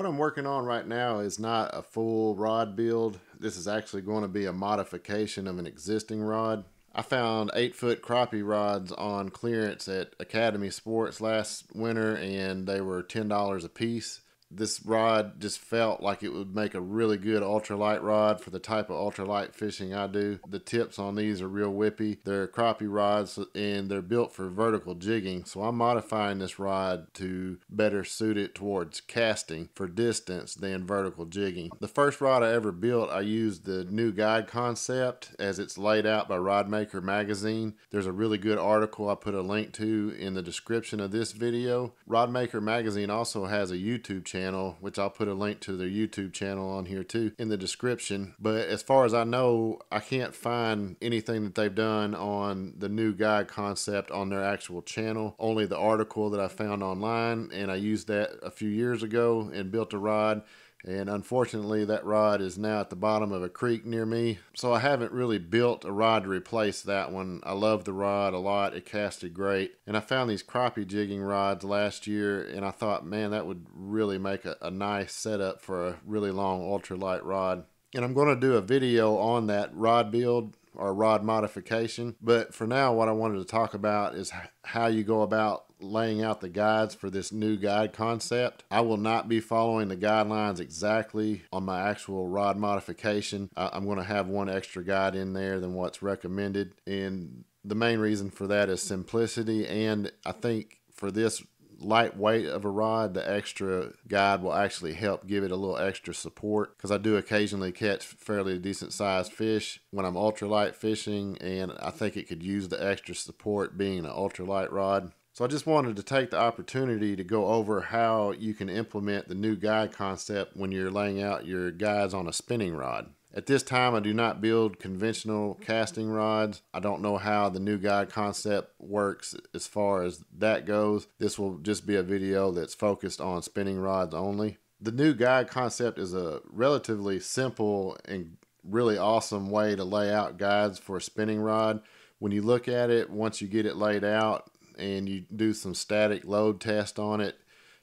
What I'm working on right now is not a full rod build. This is actually going to be a modification of an existing rod. I found eight foot crappie rods on clearance at Academy Sports last winter and they were $10 a piece this rod just felt like it would make a really good ultralight rod for the type of ultralight fishing I do. The tips on these are real whippy. They're crappie rods and they're built for vertical jigging. So I'm modifying this rod to better suit it towards casting for distance than vertical jigging. The first rod I ever built, I used the new guide concept as it's laid out by Rod Maker magazine. There's a really good article I put a link to in the description of this video. Rod Maker magazine also has a YouTube channel channel, which I'll put a link to their YouTube channel on here too in the description. But as far as I know, I can't find anything that they've done on the new guide concept on their actual channel. Only the article that I found online, and I used that a few years ago and built a rod and unfortunately, that rod is now at the bottom of a creek near me. So I haven't really built a rod to replace that one. I love the rod a lot. It casted great. And I found these crappie jigging rods last year. And I thought, man, that would really make a, a nice setup for a really long ultralight rod. And I'm going to do a video on that rod build or rod modification. But for now, what I wanted to talk about is how you go about laying out the guides for this new guide concept. I will not be following the guidelines exactly on my actual rod modification. I, am going to have one extra guide in there than what's recommended. And the main reason for that is simplicity. And I think for this light weight of a rod, the extra guide will actually help give it a little extra support because I do occasionally catch fairly decent sized fish when I'm ultralight fishing and I think it could use the extra support being an ultralight rod. So I just wanted to take the opportunity to go over how you can implement the new guide concept when you're laying out your guides on a spinning rod. At this time, I do not build conventional casting rods. I don't know how the new guide concept works as far as that goes. This will just be a video that's focused on spinning rods only. The new guide concept is a relatively simple and really awesome way to lay out guides for a spinning rod. When you look at it, once you get it laid out, and you do some static load test on it,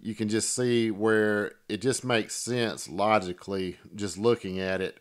you can just see where it just makes sense logically just looking at it.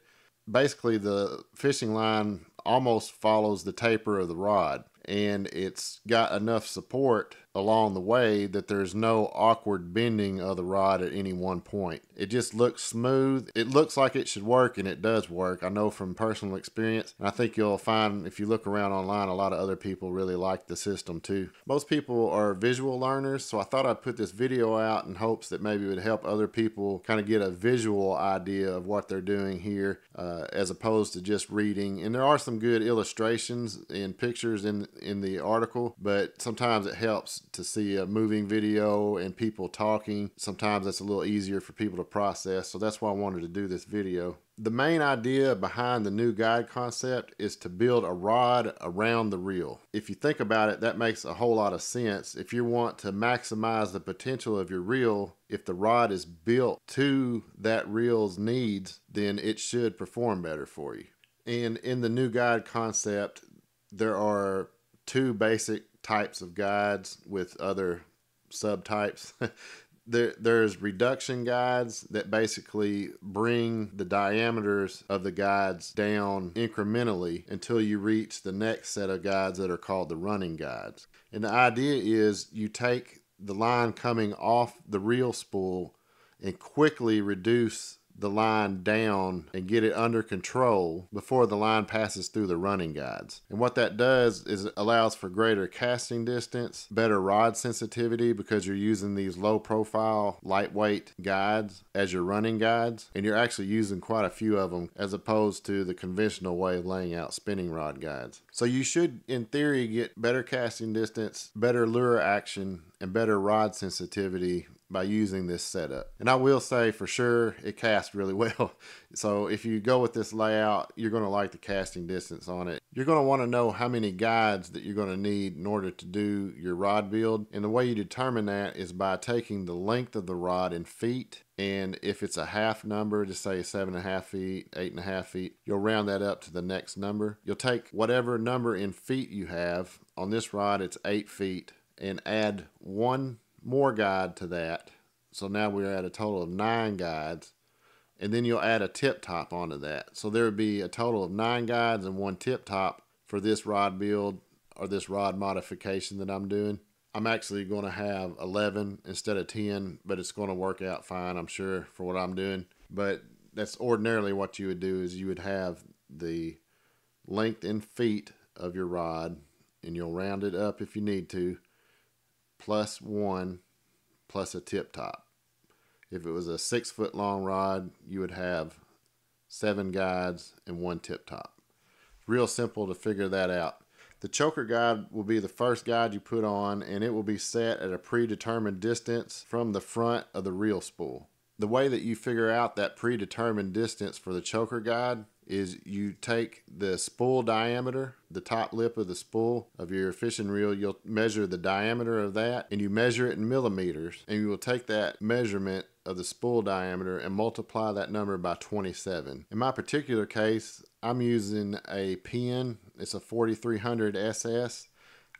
Basically, the fishing line almost follows the taper of the rod and it's got enough support along the way that there's no awkward bending of the rod at any one point. It just looks smooth. It looks like it should work and it does work. I know from personal experience and I think you'll find if you look around online a lot of other people really like the system too. Most people are visual learners so I thought I'd put this video out in hopes that maybe it would help other people kind of get a visual idea of what they're doing here uh, as opposed to just reading and there are some good illustrations and pictures in in the article but sometimes it helps to see a moving video and people talking. Sometimes that's a little easier for people to process. So that's why I wanted to do this video. The main idea behind the new guide concept is to build a rod around the reel. If you think about it, that makes a whole lot of sense. If you want to maximize the potential of your reel, if the rod is built to that reel's needs, then it should perform better for you. And in the new guide concept, there are two basic types of guides with other subtypes. there, there's reduction guides that basically bring the diameters of the guides down incrementally until you reach the next set of guides that are called the running guides. And the idea is you take the line coming off the reel spool and quickly reduce the line down and get it under control before the line passes through the running guides. And what that does is it allows for greater casting distance, better rod sensitivity because you're using these low profile, lightweight guides as your running guides. And you're actually using quite a few of them as opposed to the conventional way of laying out spinning rod guides. So you should, in theory, get better casting distance, better lure action, and better rod sensitivity by using this setup. And I will say for sure, it casts really well. So if you go with this layout, you're gonna like the casting distance on it. You're gonna wanna know how many guides that you're gonna need in order to do your rod build. And the way you determine that is by taking the length of the rod in feet and if it's a half number, just say seven and a half feet, eight and a half feet, you'll round that up to the next number. You'll take whatever number in feet you have. On this rod, it's eight feet and add one more guide to that. So now we're at a total of nine guides. And then you'll add a tip top onto that. So there would be a total of nine guides and one tip top for this rod build or this rod modification that I'm doing. I'm actually going to have 11 instead of 10, but it's going to work out fine, I'm sure, for what I'm doing. But that's ordinarily what you would do is you would have the length in feet of your rod and you'll round it up if you need to plus one plus a tip top. If it was a six foot long rod, you would have seven guides and one tip top. Real simple to figure that out. The choker guide will be the first guide you put on and it will be set at a predetermined distance from the front of the reel spool. The way that you figure out that predetermined distance for the choker guide is you take the spool diameter, the top lip of the spool of your fishing reel, you'll measure the diameter of that and you measure it in millimeters and you will take that measurement of the spool diameter and multiply that number by 27. In my particular case, I'm using a pin. It's a 4300 SS.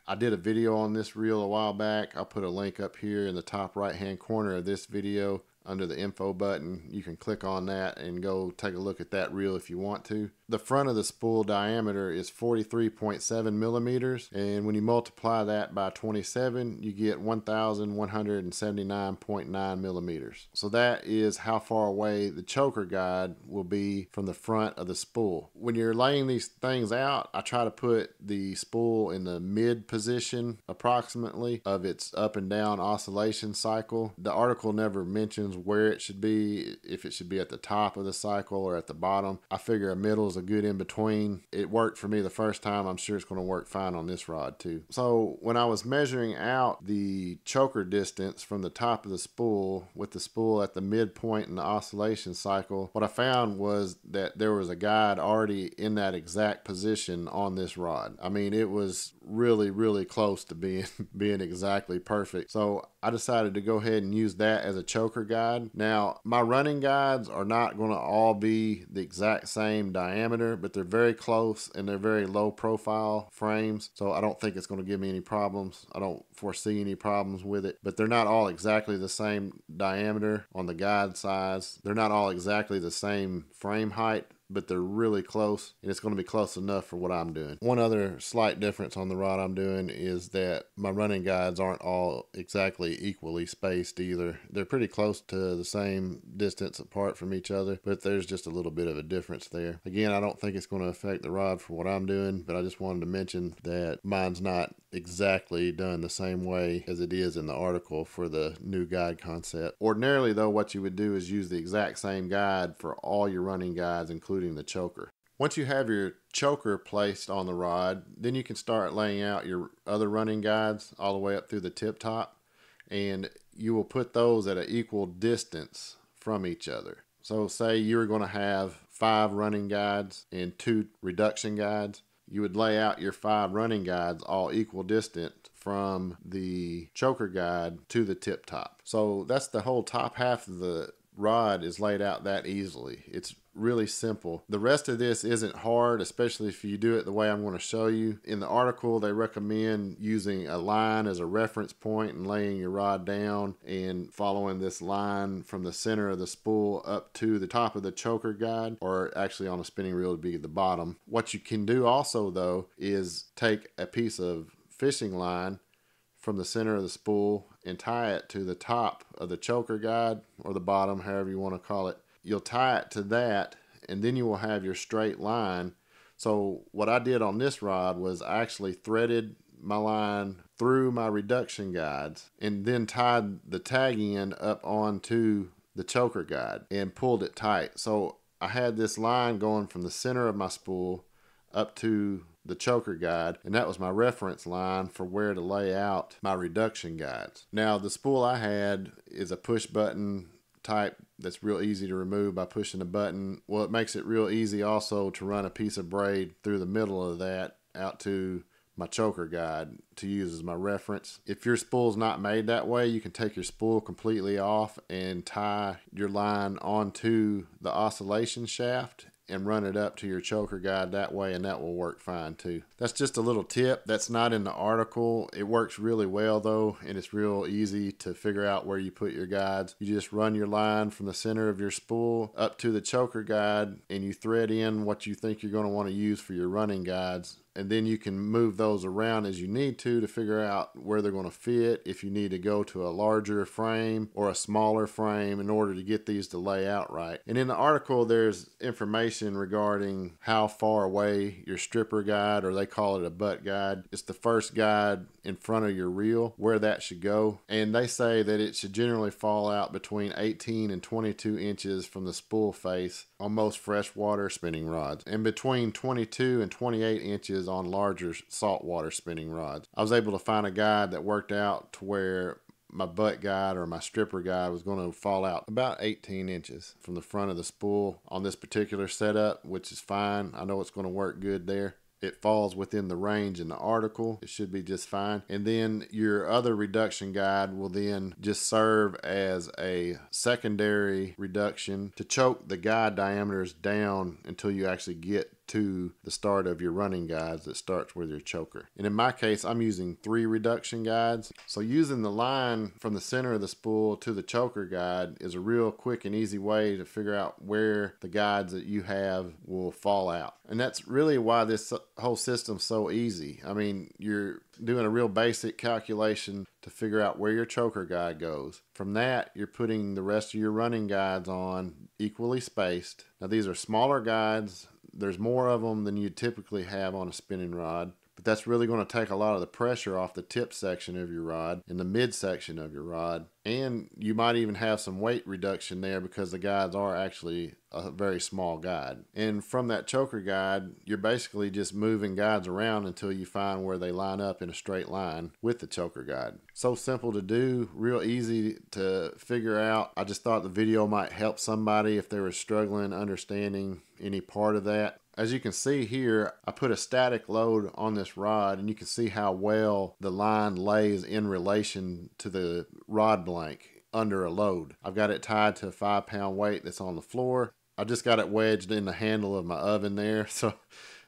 I did a video on this reel a while back. I'll put a link up here in the top right hand corner of this video under the info button. You can click on that and go take a look at that reel if you want to the front of the spool diameter is 43.7 millimeters and when you multiply that by 27 you get 1179.9 millimeters so that is how far away the choker guide will be from the front of the spool when you're laying these things out i try to put the spool in the mid position approximately of its up and down oscillation cycle the article never mentions where it should be if it should be at the top of the cycle or at the bottom i figure a middle is a good in between. It worked for me the first time. I'm sure it's going to work fine on this rod too. So when I was measuring out the choker distance from the top of the spool with the spool at the midpoint in the oscillation cycle, what I found was that there was a guide already in that exact position on this rod. I mean, it was really, really close to being, being exactly perfect. So I decided to go ahead and use that as a choker guide. Now, my running guides are not going to all be the exact same diameter diameter, but they're very close and they're very low profile frames. So I don't think it's going to give me any problems. I don't foresee any problems with it, but they're not all exactly the same diameter on the guide size. They're not all exactly the same frame height but they're really close and it's going to be close enough for what I'm doing. One other slight difference on the rod I'm doing is that my running guides aren't all exactly equally spaced either. They're pretty close to the same distance apart from each other, but there's just a little bit of a difference there. Again, I don't think it's going to affect the rod for what I'm doing, but I just wanted to mention that mine's not exactly done the same way as it is in the article for the new guide concept. Ordinarily, though, what you would do is use the exact same guide for all your running guides, including the choker. Once you have your choker placed on the rod, then you can start laying out your other running guides all the way up through the tip top, and you will put those at an equal distance from each other. So say you're going to have five running guides and two reduction guides you would lay out your five running guides all equal distance from the choker guide to the tip top. So that's the whole top half of the rod is laid out that easily. It's really simple. The rest of this isn't hard, especially if you do it the way I'm going to show you. In the article, they recommend using a line as a reference point and laying your rod down and following this line from the center of the spool up to the top of the choker guide, or actually on a spinning reel to be the bottom. What you can do also though is take a piece of fishing line from the center of the spool and tie it to the top of the choker guide or the bottom, however you want to call it you'll tie it to that and then you will have your straight line. So what I did on this rod was I actually threaded my line through my reduction guides and then tied the tag end up onto the choker guide and pulled it tight. So I had this line going from the center of my spool up to the choker guide and that was my reference line for where to lay out my reduction guides. Now the spool I had is a push button type that's real easy to remove by pushing a button. Well, it makes it real easy also to run a piece of braid through the middle of that out to my choker guide to use as my reference. If your spool is not made that way, you can take your spool completely off and tie your line onto the oscillation shaft and run it up to your choker guide that way and that will work fine too. That's just a little tip that's not in the article. It works really well though and it's real easy to figure out where you put your guides. You just run your line from the center of your spool up to the choker guide and you thread in what you think you're going to want to use for your running guides and then you can move those around as you need to to figure out where they're going to fit if you need to go to a larger frame or a smaller frame in order to get these to lay out right and in the article there's information regarding how far away your stripper guide or they call it a butt guide it's the first guide in front of your reel where that should go and they say that it should generally fall out between 18 and 22 inches from the spool face on most freshwater spinning rods and between 22 and 28 inches is on larger saltwater spinning rods. I was able to find a guide that worked out to where my butt guide or my stripper guide was going to fall out about 18 inches from the front of the spool on this particular setup, which is fine. I know it's going to work good there. It falls within the range in the article. It should be just fine. And then your other reduction guide will then just serve as a secondary reduction to choke the guide diameters down until you actually get to the start of your running guides that starts with your choker. And in my case, I'm using three reduction guides. So using the line from the center of the spool to the choker guide is a real quick and easy way to figure out where the guides that you have will fall out. And that's really why this whole system's so easy. I mean, you're doing a real basic calculation to figure out where your choker guide goes. From that, you're putting the rest of your running guides on equally spaced. Now these are smaller guides there's more of them than you typically have on a spinning rod but that's really going to take a lot of the pressure off the tip section of your rod and the mid section of your rod. And you might even have some weight reduction there because the guides are actually a very small guide. And from that choker guide, you're basically just moving guides around until you find where they line up in a straight line with the choker guide. So simple to do, real easy to figure out. I just thought the video might help somebody if they were struggling understanding any part of that. As you can see here, I put a static load on this rod and you can see how well the line lays in relation to the rod blank under a load. I've got it tied to a five pound weight that's on the floor. I just got it wedged in the handle of my oven there. So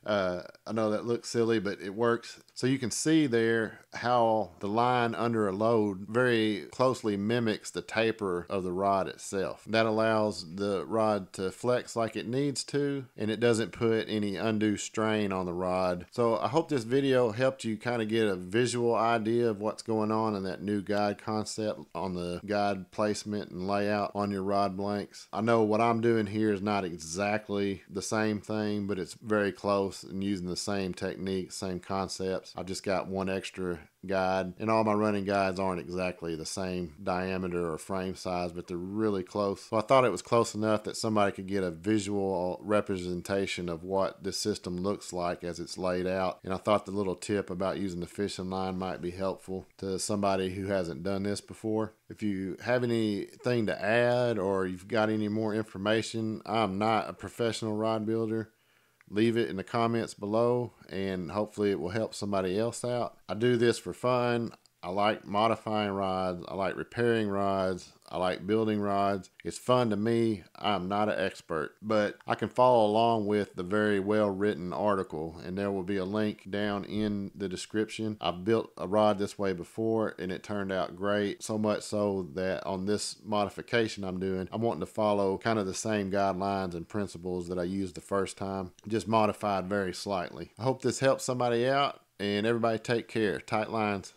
uh, I know that looks silly, but it works. So you can see there how the line under a load very closely mimics the taper of the rod itself. That allows the rod to flex like it needs to, and it doesn't put any undue strain on the rod. So I hope this video helped you kind of get a visual idea of what's going on in that new guide concept on the guide placement and layout on your rod blanks. I know what I'm doing here is not exactly the same thing, but it's very close and using the the same techniques, same concepts. I've just got one extra guide and all my running guides aren't exactly the same diameter or frame size but they're really close so i thought it was close enough that somebody could get a visual representation of what this system looks like as it's laid out and i thought the little tip about using the fishing line might be helpful to somebody who hasn't done this before if you have anything to add or you've got any more information i'm not a professional rod builder leave it in the comments below and hopefully it will help somebody else out. I do this for fun. I like modifying rods. I like repairing rods. I like building rods. It's fun to me. I'm not an expert, but I can follow along with the very well written article, and there will be a link down in the description. I've built a rod this way before, and it turned out great. So much so that on this modification I'm doing, I'm wanting to follow kind of the same guidelines and principles that I used the first time, just modified very slightly. I hope this helps somebody out, and everybody take care. Tight lines.